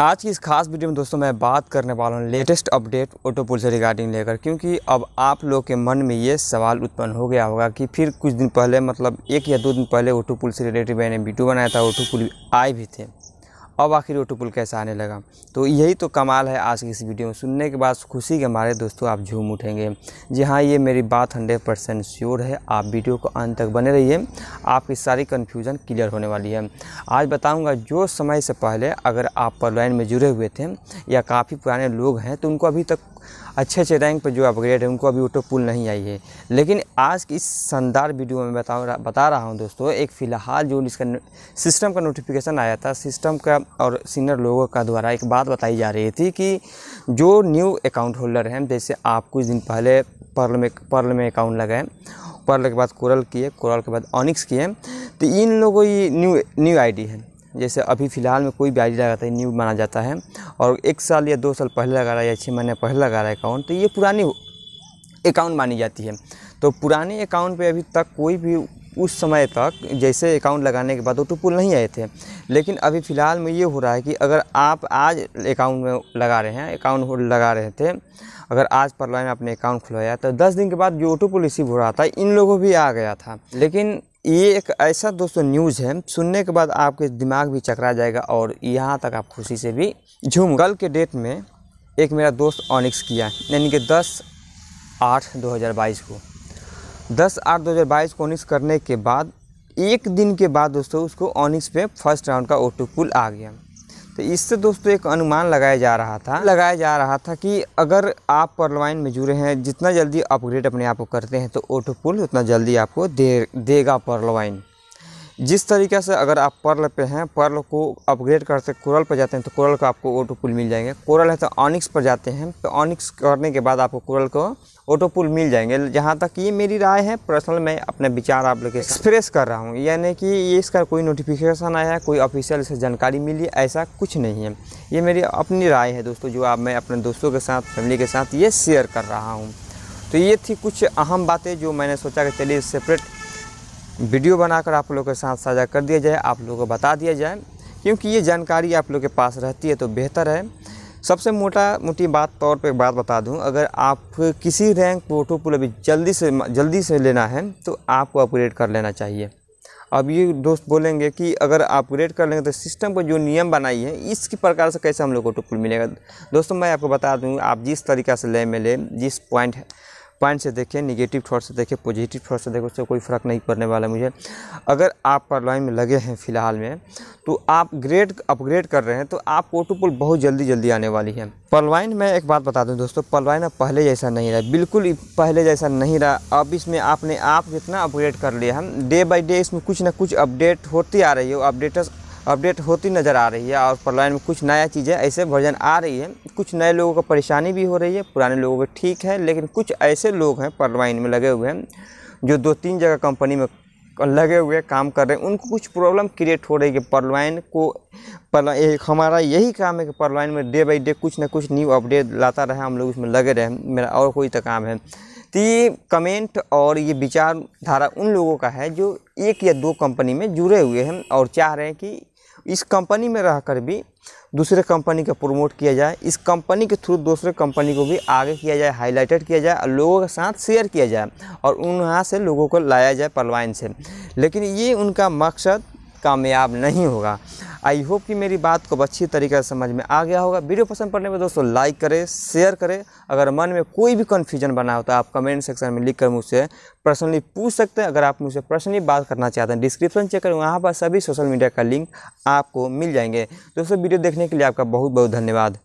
आज की इस खास वीडियो में दोस्तों मैं बात करने वाला हूँ लेटेस्ट अपडेट ऑटो पुल से रिगार्डिंग लेकर क्योंकि अब आप लोग के मन में ये सवाल उत्पन्न हो गया होगा कि फिर कुछ दिन पहले मतलब एक या दो दिन पहले ऑटो पुल से रिलेटेड मैंने वीडियो बनाया था ऑटो पुल आए भी थे अब आखिर वो टुपुल कैसे आने लगा तो यही तो कमाल है आज की इस वीडियो में सुनने के बाद खुशी के हमारे दोस्तों आप झूम उठेंगे जी हाँ ये मेरी बात हंड्रेड परसेंट श्योर है आप वीडियो को अंत तक बने रहिए आपकी सारी कन्फ्यूज़न क्लियर होने वाली है आज बताऊँगा जो समय से पहले अगर आप पर लाइन में जुड़े हुए थे या काफ़ी पुराने लोग हैं तो उनको अभी तक अच्छे अच्छे रैंक पर जो अपग्रेड है उनको अभी ऑटो पुल नहीं आई है लेकिन आज की इस शानदार वीडियो में बता बता रहा हूँ दोस्तों एक फ़िलहाल जो इसका सिस्टम का नोटिफिकेशन आया था सिस्टम का और सीनियर लोगों का द्वारा एक बात बताई जा रही थी कि जो न्यू अकाउंट होल्डर हैं जैसे आप कुछ दिन पहले पर्ल में पर्ल में अकाउंट लगाए पर्ल के बाद कोरल किए कोरल के बाद ऑनिक्स किए तो इन लोगों ये न्यू न्यू आईडी है जैसे अभी फ़िलहाल में कोई भी आई लगाता है न्यू माना जाता है और एक साल या दो साल पहले लगा रहा है या छः महीने पहले लगा रहा है अकाउंट तो ये पुरानी अकाउंट मानी जाती है तो पुराने अकाउंट पे अभी तक कोई भी उस समय तक जैसे अकाउंट लगाने के बाद ओ टू पुल नहीं आए थे लेकिन अभी फ़िलहाल में ये हो रहा है कि अगर आप आज अकाउंट में लगा रहे हैं अकाउंट होल्ड लगा रहे थे अगर आज परलॉय में आपने अकाउंट खुलवाया तो दस दिन के बाद जो ओ पुल रिसीव हो रहा था इन लोगों भी आ गया था लेकिन ये एक ऐसा दोस्तों न्यूज़ है सुनने के बाद आपके दिमाग भी चकरा जाएगा और यहाँ तक आप खुशी से भी झूम कल के डेट में एक मेरा दोस्त ऑनिक्स किया यानी कि दस आठ दो हज़ार बाईस को दस आठ दो हज़ार बाईस को ऑनिक्स करने के बाद एक दिन के बाद दोस्तों उसको ऑनिक्स पे फर्स्ट राउंड का ओटो पुल आ गया तो इससे दोस्तों एक अनुमान लगाया जा रहा था लगाया जा रहा था कि अगर आप परलवाइन में जुड़े हैं जितना जल्दी अपग्रेड अपने आप को करते हैं तो ओटो पुल उतना जल्दी आपको दे देगा परलवाइन जिस तरीके से अगर आप पर्ल पे हैं पर्ल को अपग्रेड करते कोरल तो तो पर जाते हैं तो कोरल का आपको ऑटो पुल मिल जाएंगे कोरल है तो ऑनिक्स पर जाते हैं तो ऑनिक्स करने के बाद आपको कोरल को ऑटो पुल मिल जाएंगे जहाँ तक ये मेरी राय है पर्सनल मैं अपने विचार आप लोग एक्सप्रेस कर रहा हूँ यानी कि ये इसका कोई नोटिफिकेशन आया कोई ऑफिशियल से जानकारी मिली ऐसा कुछ नहीं है ये मेरी अपनी राय है दोस्तों जो आप मैं अपने दोस्तों के साथ फैमिली के साथ ये शेयर कर रहा हूँ तो ये थी कुछ अहम बातें जो मैंने सोचा कि चलिए सेपरेट वीडियो बनाकर आप लोगों के साथ साझा कर दिया जाए आप लोगों को बता दिया जाए क्योंकि ये जानकारी आप लोग के पास रहती है तो बेहतर है सबसे मोटा मोटी बात तौर पे एक बात बता दूं अगर आप किसी रैंक पोर्टो पुल अभी जल्दी से जल्दी से लेना है तो आपको अपग्रेड कर लेना चाहिए अब ये दोस्त बोलेंगे कि अगर अपग्रेड कर लेंगे तो सिस्टम को जो नियम बनाई है इस प्रकार से कैसे हम लोग को टोपुल मिलेगा दोस्तों मैं आपको बता दूँ आप जिस तरीक़ा से ले में ले जिस पॉइंट पॉइंट से देखें निगेटिव थॉट से देखें पॉजिटिव थॉट से देखें उससे कोई फ़र्क नहीं पड़ने वाला मुझे अगर आप परलॉइन में लगे हैं फ़िलहाल में तो आप ग्रेड अपग्रेड कर रहे हैं तो आप पोर्टोपुल बहुत जल्दी जल्दी आने वाली है पलवाइन में एक बात बता दूं दोस्तों अब पहले जैसा नहीं रहा बिल्कुल पहले जैसा नहीं रहा अब इसमें आपने आप जितना अपग्रेड कर लिया है डे बाई डे इसमें कुछ ना कुछ अपडेट होती आ रही है अपडेटर्स अपडेट होती नज़र आ रही है और प्रलाइन में कुछ नया चीज़ें ऐसे वर्जन आ रही है कुछ नए लोगों को परेशानी भी हो रही है पुराने लोगों को ठीक है लेकिन कुछ ऐसे लोग हैं परलाइन में लगे हुए हैं जो दो तीन जगह कंपनी में लगे हुए काम कर रहे हैं उनको कुछ प्रॉब्लम क्रिएट हो रही है कि परलवाइन को पर एक हमारा यही काम है कि परलवाइन में डे बाई डे कुछ ना कुछ न्यू अपडेट लाता रहे हम लोग उसमें लगे रहे मेरा और कोई तो काम है तो ये कमेंट और ये विचारधारा उन लोगों का है जो एक या दो कंपनी में जुड़े हुए हैं और चाह रहे हैं कि इस कंपनी में रह कर भी दूसरे कंपनी का प्रमोट किया जाए इस कंपनी के थ्रू दूसरे कंपनी को भी आगे किया जाए हाईलाइटेड किया जाए और लोगों के साथ शेयर किया जाए और उन से लोगों को लाया जाए पलवाइन से लेकिन ये उनका मकसद कामयाब नहीं होगा आई होप कि मेरी बात को अच्छी तरीके से समझ में आ गया होगा वीडियो पसंद पड़ने पर दोस्तों लाइक करें शेयर करें अगर मन में कोई भी कन्फ्यूजन बना होता है आप कमेंट सेक्शन में लिख कर मुझसे पर्सनली पूछ सकते हैं अगर आप मुझसे पर्सनली बात करना चाहते हैं डिस्क्रिप्शन चेक करें वहाँ पर सभी सोशल मीडिया का लिंक आपको मिल जाएंगे दोस्तों वीडियो देखने के लिए आपका बहुत बहुत धन्यवाद